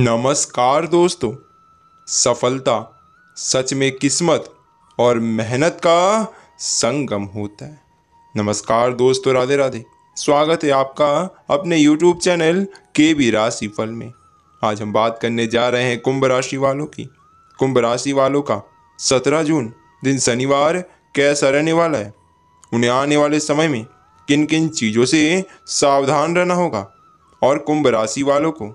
नमस्कार दोस्तों सफलता सच में किस्मत और मेहनत का संगम होता है नमस्कार दोस्तों राधे राधे स्वागत है आपका अपने YouTube चैनल के बी राशि फल में आज हम बात करने जा रहे हैं कुंभ राशि वालों की कुंभ राशि वालों का 17 जून दिन शनिवार कैसा रहने वाला है उन्हें आने वाले समय में किन किन चीज़ों से सावधान रहना होगा और कुंभ राशि वालों को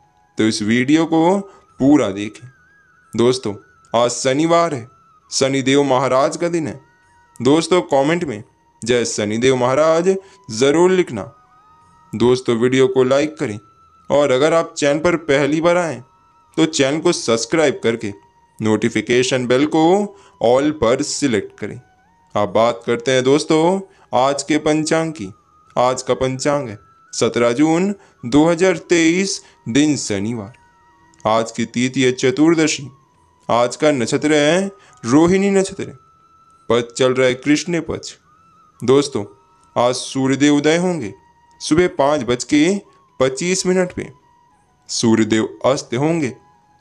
तो इस वीडियो को पूरा देखें दोस्तों आज शनिवार है शनिदेव महाराज का दिन है दोस्तों कमेंट में जय शनिदेव महाराज ज़रूर लिखना दोस्तों वीडियो को लाइक करें और अगर आप चैनल पर पहली बार आएँ तो चैनल को सब्सक्राइब करके नोटिफिकेशन बेल को ऑल पर सिलेक्ट करें आप बात करते हैं दोस्तों आज के पंचांग की आज का पंचांग है सत्रह जून 2023 दिन शनिवार आज की है चतुर्दशी आज का नक्षत्र है रोहिणी नक्षत्र पद चल रहा है कृष्ण पक्ष दोस्तों आज सूर्यदेव उदय होंगे सुबह पाँच बज के पच्चीस मिनट पे सूर्यदेव अस्त होंगे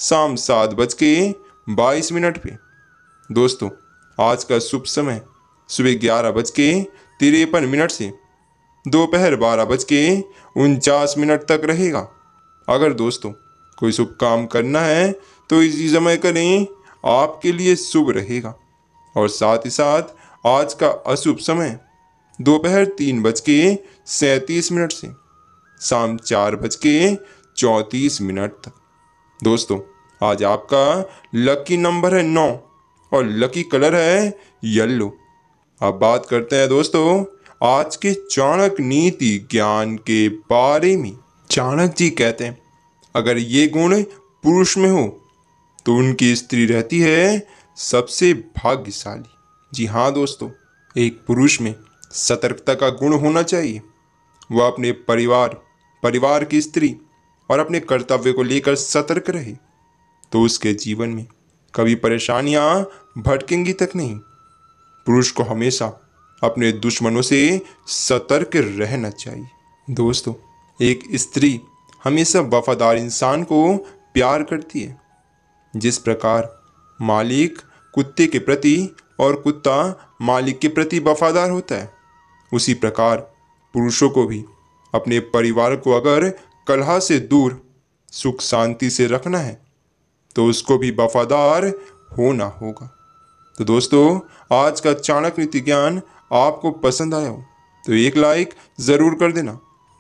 शाम सात बज के बाईस मिनट पे दोस्तों आज का शुभ समय सुबह ग्यारह बज के तिरपन मिनट से दोपहर बारह बज के उनचास मिनट तक रहेगा अगर दोस्तों कोई शुभ काम करना है तो इसी समय करें आपके लिए शुभ रहेगा और साथ ही साथ आज का अशुभ समय दोपहर तीन बज के सैंतीस मिनट से शाम चार बज के चौंतीस मिनट तक दोस्तों आज आपका लकी नंबर है नौ और लकी कलर है येलो अब बात करते हैं दोस्तों आज के चाणक नीति ज्ञान के बारे में चाणक जी कहते हैं अगर ये गुण पुरुष में हो तो उनकी स्त्री रहती है सबसे भाग्यशाली जी हाँ दोस्तों एक पुरुष में सतर्कता का गुण होना चाहिए वह अपने परिवार परिवार की स्त्री और अपने कर्तव्य को लेकर सतर्क रहे तो उसके जीवन में कभी परेशानियाँ भटकेंगी तक नहीं पुरुष को हमेशा अपने दुश्मनों से सतर्क रहना चाहिए दोस्तों एक स्त्री हमेशा वफादार इंसान को प्यार करती है जिस प्रकार मालिक कुत्ते के प्रति और कुत्ता मालिक के प्रति वफादार होता है उसी प्रकार पुरुषों को भी अपने परिवार को अगर कलह से दूर सुख शांति से रखना है तो उसको भी वफादार होना होगा तो दोस्तों आज का चाणक नीति ज्ञान आपको पसंद आया हो तो एक लाइक ज़रूर कर देना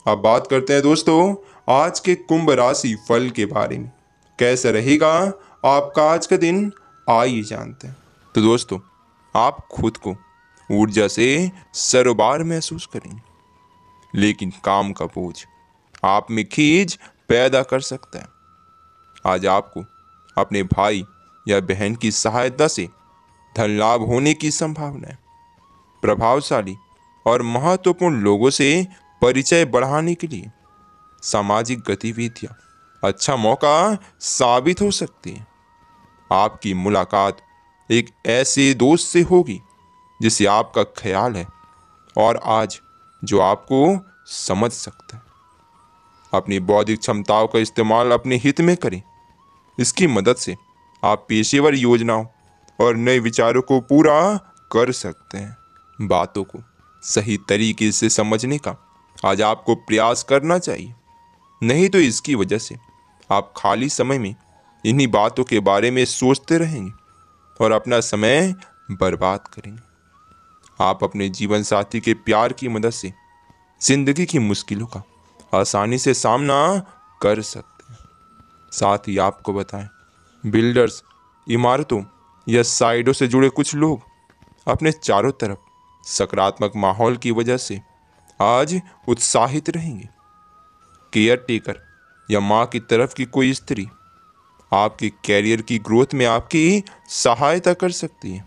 अब बात करते हैं दोस्तों आज के कुंभ राशि फल के बारे में कैसा रहेगा आपका आज का दिन आइए जानते हैं तो दोस्तों आप खुद को ऊर्जा से सरोबार महसूस करेंगे लेकिन काम का बोझ आप में खीज पैदा कर सकता है आज आपको अपने भाई या बहन की सहायता से धन लाभ होने की संभावना है प्रभावशाली और महत्वपूर्ण लोगों से परिचय बढ़ाने के लिए सामाजिक गतिविधियाँ अच्छा मौका साबित हो सकती है आपकी मुलाकात एक ऐसे दोस्त से होगी जिसे आपका ख्याल है और आज जो आपको समझ सकता है अपनी बौद्धिक क्षमताओं का इस्तेमाल अपने हित में करें इसकी मदद से आप पेशेवर योजनाओं और नए विचारों को पूरा कर सकते हैं बातों को सही तरीके से समझने का आज आपको प्रयास करना चाहिए नहीं तो इसकी वजह से आप खाली समय में इन्हीं बातों के बारे में सोचते रहेंगे और अपना समय बर्बाद करेंगे आप अपने जीवन साथी के प्यार की मदद से जिंदगी की मुश्किलों का आसानी से सामना कर सकते हैं साथ ही आपको बताएं बिल्डर्स इमारतों या साइडों से जुड़े कुछ लोग अपने चारों तरफ सकारात्मक माहौल की वजह से आज उत्साहित रहेंगे केयर टेकर या माँ की तरफ की कोई स्त्री आपके कैरियर की ग्रोथ में आपकी सहायता कर सकती है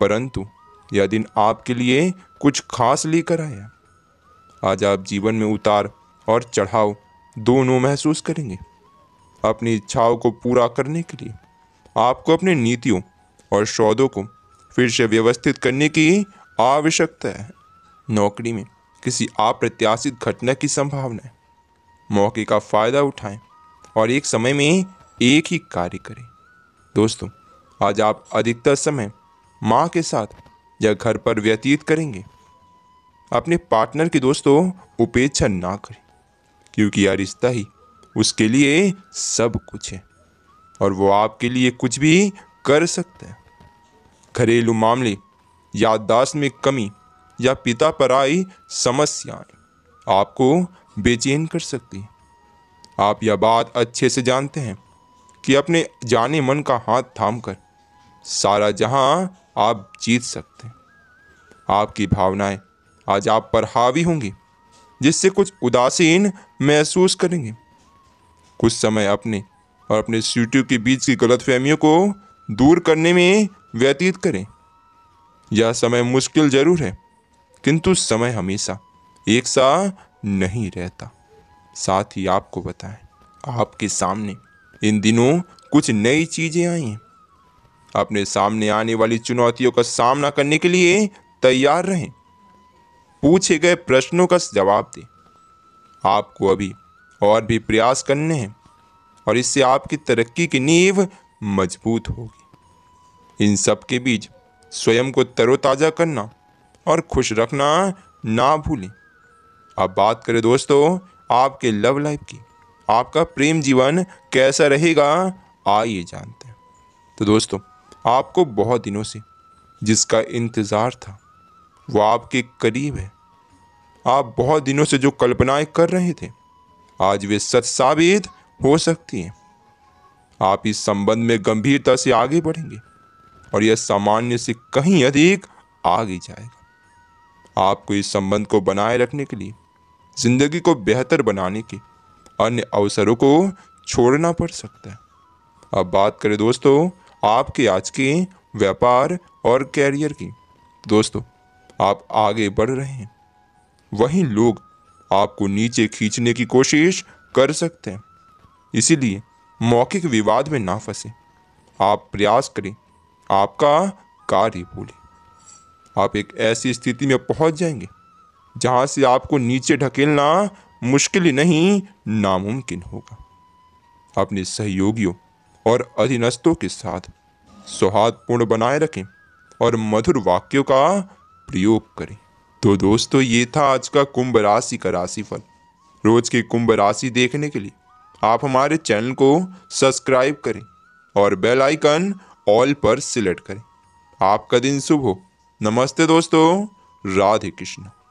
परंतु यह दिन आपके लिए कुछ खास लेकर आया आज आप जीवन में उतार और चढ़ाव दोनों महसूस करेंगे अपनी इच्छाओं को पूरा करने के लिए आपको अपनी नीतियों और सौदों को फिर से व्यवस्थित करने की आवश्यकता है नौकरी में किसी अप्रत्याशित घटना की संभावना है मौके का फ़ायदा उठाएं और एक समय में एक ही कार्य करें दोस्तों आज आप अधिकतर समय माँ के साथ या घर पर व्यतीत करेंगे अपने पार्टनर की दोस्तों उपेक्षा ना करें क्योंकि यह रिश्ता ही उसके लिए सब कुछ है और वो आपके लिए कुछ भी कर सकता है घरेलू मामले याददाश्त में कमी या पिता पर आई समस्याएं आपको बेचैन कर सकती हैं आप यह बात अच्छे से जानते हैं कि अपने जाने मन का हाथ थाम कर सारा जहां आप जीत सकते हैं आपकी भावनाएं आज आप पर हावी होंगी जिससे कुछ उदासीन महसूस करेंगे कुछ समय अपने और अपने सीटियों के बीच की गलतफहमियों को दूर करने में व्यतीत करें यह समय मुश्किल जरूर है किंतु समय हमेशा एक सा नहीं रहता साथ ही आपको बताएं आपके सामने इन दिनों कुछ नई चीज़ें आई हैं अपने सामने आने वाली चुनौतियों का सामना करने के लिए तैयार रहें पूछे गए प्रश्नों का जवाब दें आपको अभी और भी प्रयास करने हैं और इससे आपकी तरक्की की नींव मजबूत होगी इन सब के बीच स्वयं को तरोताज़ा करना और खुश रखना ना भूलें अब बात करें दोस्तों आपके लव लाइफ की आपका प्रेम जीवन कैसा रहेगा आइए जानते हैं तो दोस्तों आपको बहुत दिनों से जिसका इंतज़ार था वो आपके करीब है आप बहुत दिनों से जो कल्पनाएं कर रहे थे आज वे सच साबित हो सकती हैं आप इस संबंध में गंभीरता से आगे बढ़ेंगे और यह सामान्य से कहीं अधिक आगे जाएगा आपको इस संबंध को बनाए रखने के लिए जिंदगी को बेहतर बनाने के अन्य अवसरों को छोड़ना पड़ सकता है अब बात करें दोस्तों आपके आज के व्यापार और कैरियर की दोस्तों आप आगे बढ़ रहे हैं वहीं लोग आपको नीचे खींचने की कोशिश कर सकते हैं इसीलिए मौखिक विवाद में ना फंसे आप प्रयास करें आपका कार्य बोले आप एक ऐसी स्थिति में पहुंच जाएंगे जहां से आपको नीचे ढकेलना मुश्किल नहीं नामुमकिन होगा अपने सहयोगियों और अधीनस्थों के साथ सौहार्दपूर्ण बनाए रखें और मधुर वाक्यों का प्रयोग करें तो दोस्तों ये था आज का कुंभ राशि का राशिफल रोज की कुंभ राशि देखने के लिए आप हमारे चैनल को सब्सक्राइब करें और बेल आइकन ऑल पर सिलेक्ट करें आपका दिन शुभ हो नमस्ते दोस्तों राधे कृष्ण